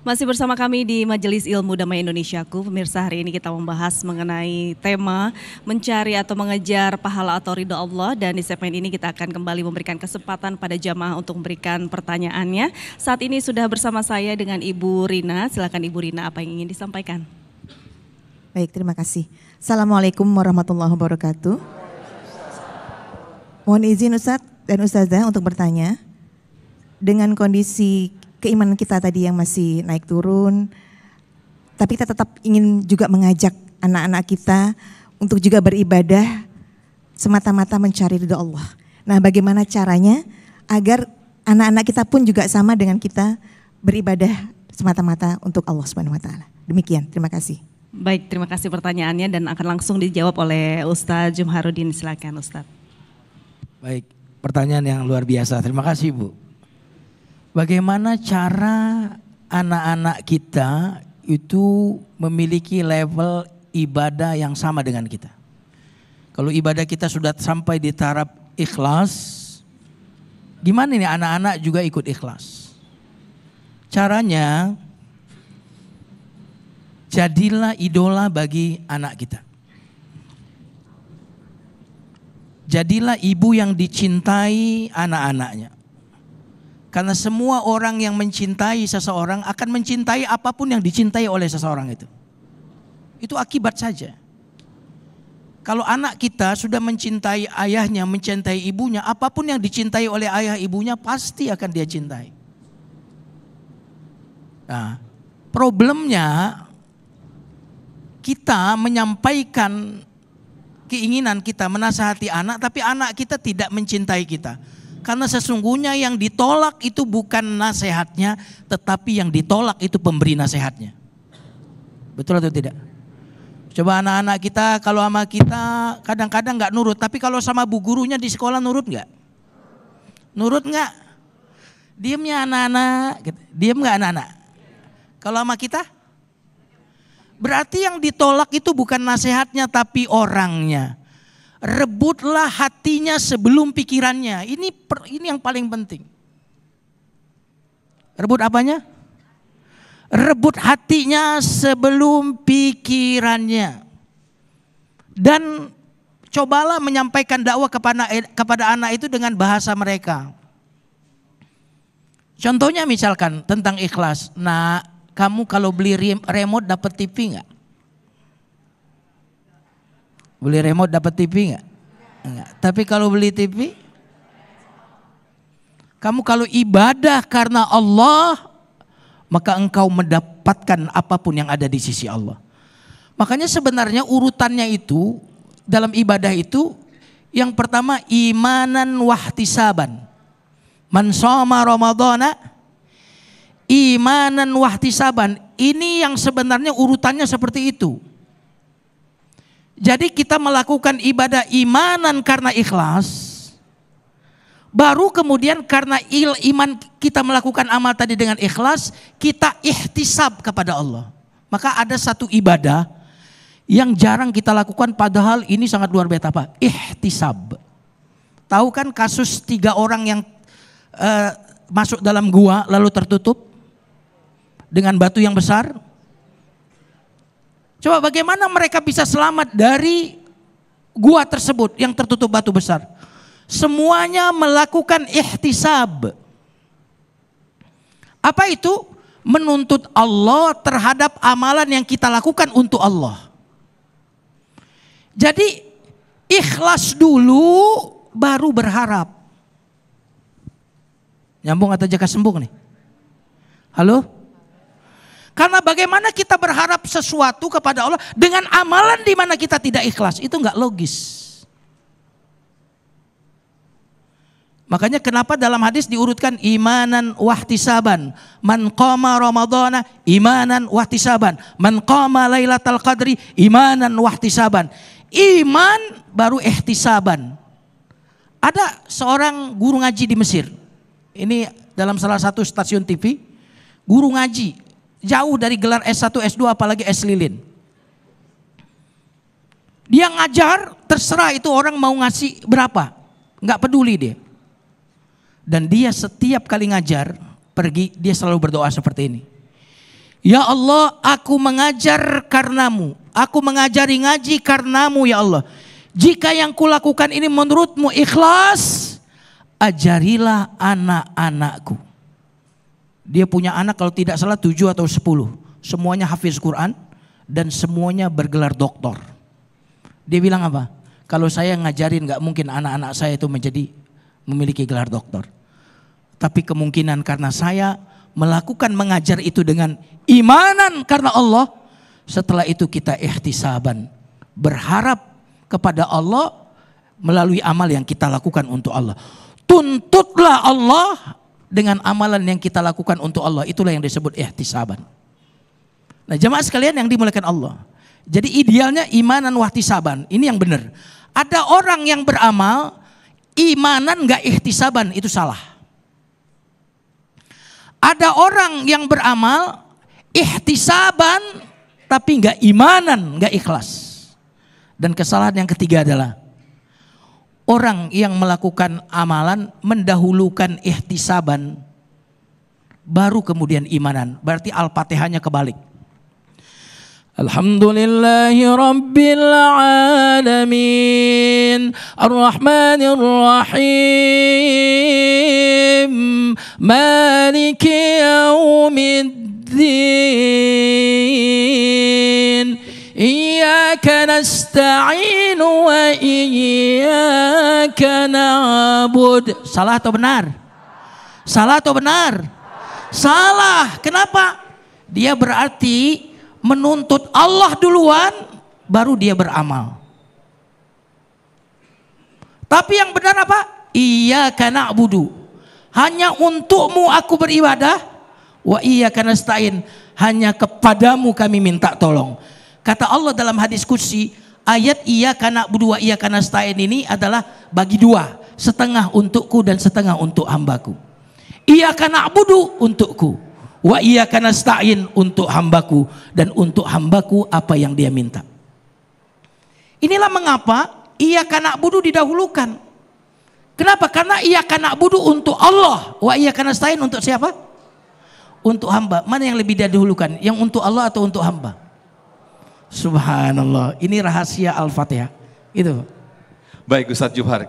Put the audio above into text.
Masih bersama kami di Majelis Ilmu Damai Indonesiaku, pemirsa hari ini kita membahas mengenai tema mencari atau mengejar pahala atau ridho Allah dan di segmen ini kita akan kembali memberikan kesempatan pada jamaah untuk memberikan pertanyaannya. Saat ini sudah bersama saya dengan Ibu Rina, silakan Ibu Rina apa yang ingin disampaikan. Baik, terima kasih. Assalamualaikum warahmatullahi wabarakatuh. Mohon izin Ustaz dan Ustazah untuk bertanya. Dengan kondisi keimanan kita tadi yang masih naik turun, tapi kita tetap ingin juga mengajak anak-anak kita untuk juga beribadah semata-mata mencari ridho Allah. Nah, bagaimana caranya agar anak-anak kita pun juga sama dengan kita beribadah semata-mata untuk Allah Subhanahu wa taala. Demikian, terima kasih. Baik, terima kasih pertanyaannya dan akan langsung dijawab oleh Ustaz Jumharudin. Silakan Ustaz. Baik, pertanyaan yang luar biasa. Terima kasih Bu. Bagaimana cara anak-anak kita itu memiliki level ibadah yang sama dengan kita. Kalau ibadah kita sudah sampai di taraf ikhlas, gimana nih anak-anak juga ikut ikhlas? Caranya jadilah idola bagi anak kita. Jadilah ibu yang dicintai anak-anaknya. Karena semua orang yang mencintai seseorang akan mencintai apapun yang dicintai oleh seseorang itu. Itu akibat saja. Kalau anak kita sudah mencintai ayahnya, mencintai ibunya, apapun yang dicintai oleh ayah ibunya pasti akan dia cintai. Nah, problemnya kita menyampaikan keinginan kita menasihati anak tapi anak kita tidak mencintai kita. Karena sesungguhnya yang ditolak itu bukan nasihatnya, tetapi yang ditolak itu pemberi nasihatnya. Betul atau tidak? Coba anak-anak kita kalau sama kita kadang-kadang nggak nurut, tapi kalau sama bu gurunya di sekolah nurut nggak? Nurut nggak? Diemnya anak-anak, gitu. diem nggak anak-anak? Kalau sama kita? Berarti yang ditolak itu bukan nasihatnya tapi orangnya rebutlah hatinya sebelum pikirannya. Ini ini yang paling penting. Rebut apanya? Rebut hatinya sebelum pikirannya. Dan cobalah menyampaikan dakwah kepada kepada anak itu dengan bahasa mereka. Contohnya misalkan tentang ikhlas. Nah, kamu kalau beli remote dapat TV nggak? Beli remote dapat TV nggak? Enggak. Tapi kalau beli TV, kamu kalau ibadah karena Allah, maka engkau mendapatkan apapun yang ada di sisi Allah. Makanya sebenarnya urutannya itu dalam ibadah itu yang pertama imanan wahtisaban. Man soma Ramadana imanan wahtisaban. Ini yang sebenarnya urutannya seperti itu. Jadi kita melakukan ibadah imanan karena ikhlas. Baru kemudian karena il iman kita melakukan amal tadi dengan ikhlas, kita ihtisab kepada Allah. Maka ada satu ibadah yang jarang kita lakukan padahal ini sangat luar biasa apa? Ihtisab. Tahu kan kasus tiga orang yang uh, masuk dalam gua lalu tertutup dengan batu yang besar? Coba bagaimana mereka bisa selamat dari gua tersebut yang tertutup batu besar? Semuanya melakukan ihtisab. Apa itu? Menuntut Allah terhadap amalan yang kita lakukan untuk Allah. Jadi ikhlas dulu baru berharap. Nyambung atau jaga sembung nih? Halo? Karena bagaimana kita berharap sesuatu kepada Allah dengan amalan di mana kita tidak ikhlas, itu enggak logis. Makanya kenapa dalam hadis diurutkan imanan wahtisaban, man qama ramadana imanan wahtisaban, man qama lailatul qadri imanan wahtisaban. Iman baru ihtisaban. Ada seorang guru ngaji di Mesir. Ini dalam salah satu stasiun TV, guru ngaji jauh dari gelar S1, S2 apalagi S lilin. Dia ngajar, terserah itu orang mau ngasih berapa. Nggak peduli dia. Dan dia setiap kali ngajar, pergi, dia selalu berdoa seperti ini. Ya Allah, aku mengajar karenamu. Aku mengajari ngaji karenamu ya Allah. Jika yang kulakukan ini menurutmu ikhlas, ajarilah anak-anakku. Dia punya anak kalau tidak salah tujuh atau sepuluh. Semuanya hafiz Quran dan semuanya bergelar doktor. Dia bilang apa? Kalau saya ngajarin gak mungkin anak-anak saya itu menjadi memiliki gelar doktor. Tapi kemungkinan karena saya melakukan mengajar itu dengan imanan karena Allah. Setelah itu kita ikhtisaban. Berharap kepada Allah melalui amal yang kita lakukan untuk Allah. Tuntutlah Allah dengan amalan yang kita lakukan untuk Allah. Itulah yang disebut ihtisaban. Nah jemaah sekalian yang dimuliakan Allah. Jadi idealnya imanan wahtisaban. Ini yang benar. Ada orang yang beramal, imanan gak ihtisaban, itu salah. Ada orang yang beramal, ihtisaban, tapi gak imanan, gak ikhlas. Dan kesalahan yang ketiga adalah, orang yang melakukan amalan mendahulukan ihtisaban baru kemudian imanan. Berarti Al-Fatihahnya kebalik. Alhamdulillahi Rabbil Alamin ar ar Rahim Maliki Yawmiddin إياك نستعين وإياك نعبد salah atau benar salah atau benar salah kenapa dia berarti menuntut Allah duluan baru dia beramal tapi yang benar apa iya karena budu hanya untukmu aku beribadah wa iya karena hanya kepadamu kami minta tolong Kata Allah dalam hadis kursi, ayat iya karena berdua iya karena setain ini adalah bagi dua, setengah untukku dan setengah untuk hambaku. Iya karena budu untukku, wa iya karena setain untuk hambaku dan untuk hambaku apa yang dia minta. Inilah mengapa ia karena budu didahulukan. Kenapa? Karena ia karena budu untuk Allah, wa iya karena setain untuk siapa? Untuk hamba. Mana yang lebih didahulukan? Yang untuk Allah atau untuk hamba? Subhanallah. Ini rahasia Al-Fatihah. Itu. Baik Ustadz Juhar.